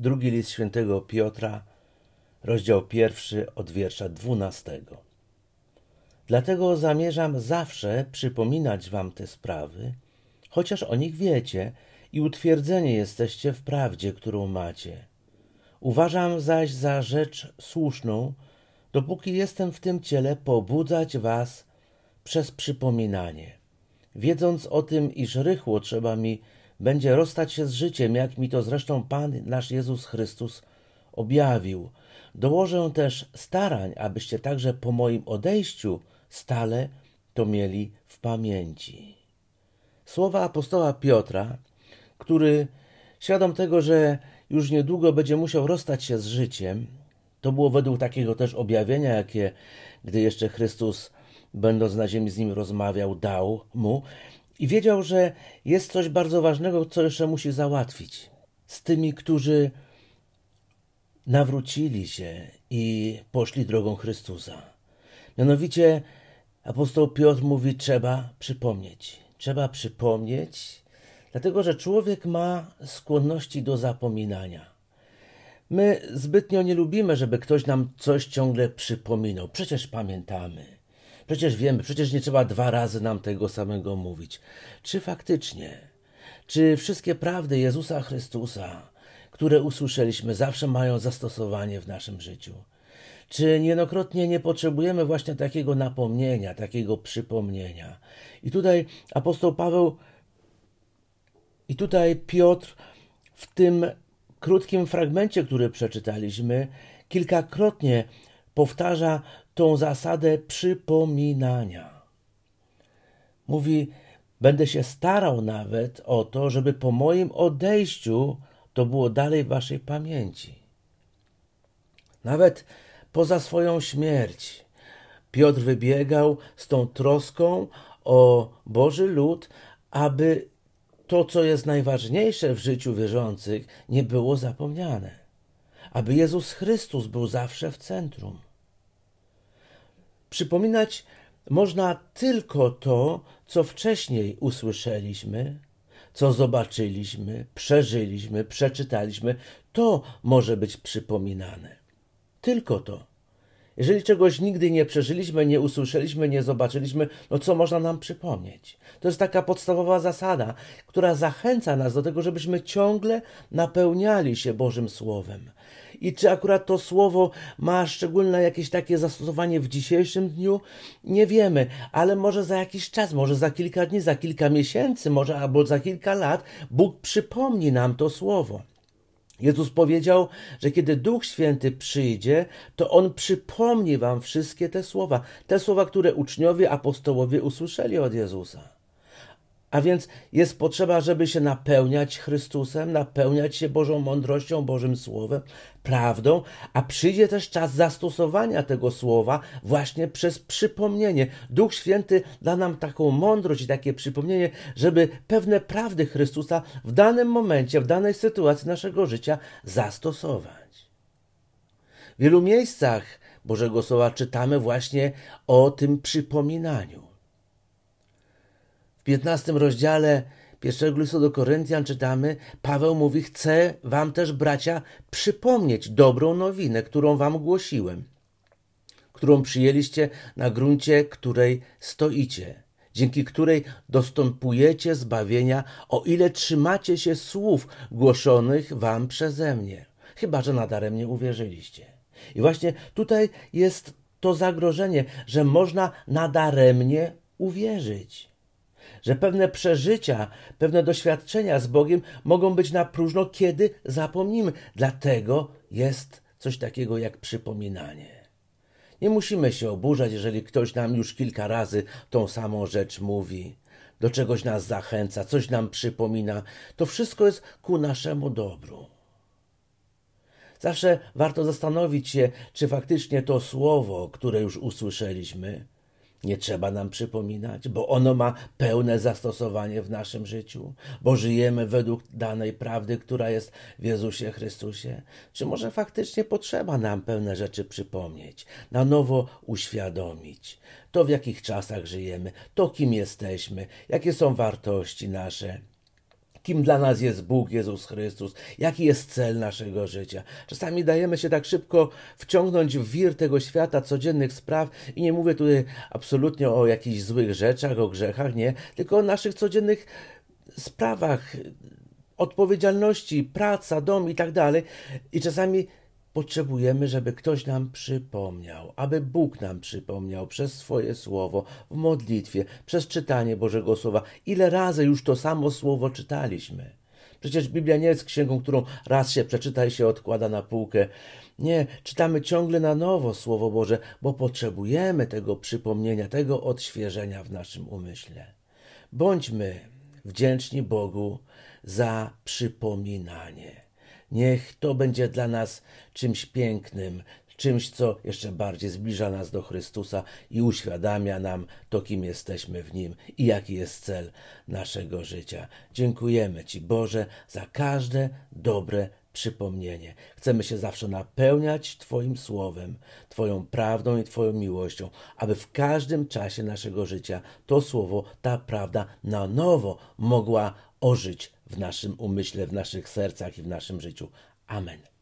Drugi list świętego Piotra, rozdział pierwszy od wiersza dwunastego. Dlatego zamierzam zawsze przypominać wam te sprawy, chociaż o nich wiecie i utwierdzeni jesteście w prawdzie, którą macie. Uważam zaś za rzecz słuszną, dopóki jestem w tym ciele, pobudzać was przez przypominanie, wiedząc o tym, iż rychło trzeba mi będzie rozstać się z życiem, jak mi to zresztą Pan nasz Jezus Chrystus objawił. Dołożę też starań, abyście także po moim odejściu stale to mieli w pamięci. Słowa apostoła Piotra, który świadom tego, że już niedługo będzie musiał rozstać się z życiem, to było według takiego też objawienia, jakie gdy jeszcze Chrystus, będąc na ziemi z nim rozmawiał, dał mu, i wiedział, że jest coś bardzo ważnego, co jeszcze musi załatwić z tymi, którzy nawrócili się i poszli drogą Chrystusa. Mianowicie apostoł Piotr mówi: Trzeba przypomnieć. Trzeba przypomnieć, dlatego że człowiek ma skłonności do zapominania. My zbytnio nie lubimy, żeby ktoś nam coś ciągle przypominał. Przecież pamiętamy. Przecież wiemy, przecież nie trzeba dwa razy nam tego samego mówić. Czy faktycznie, czy wszystkie prawdy Jezusa Chrystusa, które usłyszeliśmy, zawsze mają zastosowanie w naszym życiu? Czy niejednokrotnie nie potrzebujemy właśnie takiego napomnienia, takiego przypomnienia? I tutaj apostoł Paweł i tutaj Piotr w tym krótkim fragmencie, który przeczytaliśmy, kilkakrotnie powtarza tą zasadę przypominania. Mówi, będę się starał nawet o to, żeby po moim odejściu to było dalej w waszej pamięci. Nawet poza swoją śmierć Piotr wybiegał z tą troską o Boży lud, aby to, co jest najważniejsze w życiu wierzących, nie było zapomniane. Aby Jezus Chrystus był zawsze w centrum. Przypominać można tylko to, co wcześniej usłyszeliśmy, co zobaczyliśmy, przeżyliśmy, przeczytaliśmy. To może być przypominane. Tylko to. Jeżeli czegoś nigdy nie przeżyliśmy, nie usłyszeliśmy, nie zobaczyliśmy, no co można nam przypomnieć? To jest taka podstawowa zasada, która zachęca nas do tego, żebyśmy ciągle napełniali się Bożym Słowem i czy akurat to słowo ma szczególne jakieś takie zastosowanie w dzisiejszym dniu, nie wiemy, ale może za jakiś czas, może za kilka dni, za kilka miesięcy, może albo za kilka lat Bóg przypomni nam to słowo. Jezus powiedział, że kiedy Duch Święty przyjdzie, to On przypomni wam wszystkie te słowa, te słowa, które uczniowie apostołowie usłyszeli od Jezusa. A więc jest potrzeba, żeby się napełniać Chrystusem, napełniać się Bożą mądrością, Bożym Słowem, prawdą, a przyjdzie też czas zastosowania tego słowa właśnie przez przypomnienie. Duch Święty da nam taką mądrość i takie przypomnienie, żeby pewne prawdy Chrystusa w danym momencie, w danej sytuacji naszego życia zastosować. W wielu miejscach Bożego Słowa czytamy właśnie o tym przypominaniu. 15 rozdziale pierwszego listu do Koryntian czytamy, Paweł mówi: Chcę wam też, bracia, przypomnieć dobrą nowinę, którą wam głosiłem, którą przyjęliście na gruncie której stoicie, dzięki której dostępujecie zbawienia, o ile trzymacie się słów głoszonych wam przeze mnie, chyba że nadaremnie uwierzyliście. I właśnie tutaj jest to zagrożenie, że można nadaremnie uwierzyć że pewne przeżycia, pewne doświadczenia z Bogiem mogą być na próżno, kiedy zapomnimy. Dlatego jest coś takiego jak przypominanie. Nie musimy się oburzać, jeżeli ktoś nam już kilka razy tą samą rzecz mówi, do czegoś nas zachęca, coś nam przypomina. To wszystko jest ku naszemu dobru. Zawsze warto zastanowić się, czy faktycznie to słowo, które już usłyszeliśmy, nie trzeba nam przypominać, bo ono ma pełne zastosowanie w naszym życiu, bo żyjemy według danej prawdy, która jest w Jezusie Chrystusie. Czy może faktycznie potrzeba nam pewne rzeczy przypomnieć, na nowo uświadomić? To w jakich czasach żyjemy, to kim jesteśmy, jakie są wartości nasze kim dla nas jest Bóg, Jezus Chrystus, jaki jest cel naszego życia. Czasami dajemy się tak szybko wciągnąć w wir tego świata, codziennych spraw i nie mówię tutaj absolutnie o jakichś złych rzeczach, o grzechach, nie, tylko o naszych codziennych sprawach, odpowiedzialności, praca, dom i tak dalej. I czasami potrzebujemy, żeby ktoś nam przypomniał, aby Bóg nam przypomniał przez swoje słowo, w modlitwie, przez czytanie Bożego Słowa. Ile razy już to samo słowo czytaliśmy? Przecież Biblia nie jest księgą, którą raz się przeczyta i się odkłada na półkę. Nie, czytamy ciągle na nowo Słowo Boże, bo potrzebujemy tego przypomnienia, tego odświeżenia w naszym umyśle. Bądźmy wdzięczni Bogu za przypominanie. Niech to będzie dla nas czymś pięknym, czymś, co jeszcze bardziej zbliża nas do Chrystusa i uświadamia nam to, kim jesteśmy w Nim i jaki jest cel naszego życia. Dziękujemy Ci, Boże, za każde dobre przypomnienie. Chcemy się zawsze napełniać Twoim słowem, Twoją prawdą i Twoją miłością, aby w każdym czasie naszego życia to słowo, ta prawda na nowo mogła ożyć w naszym umyśle, w naszych sercach i w naszym życiu. Amen.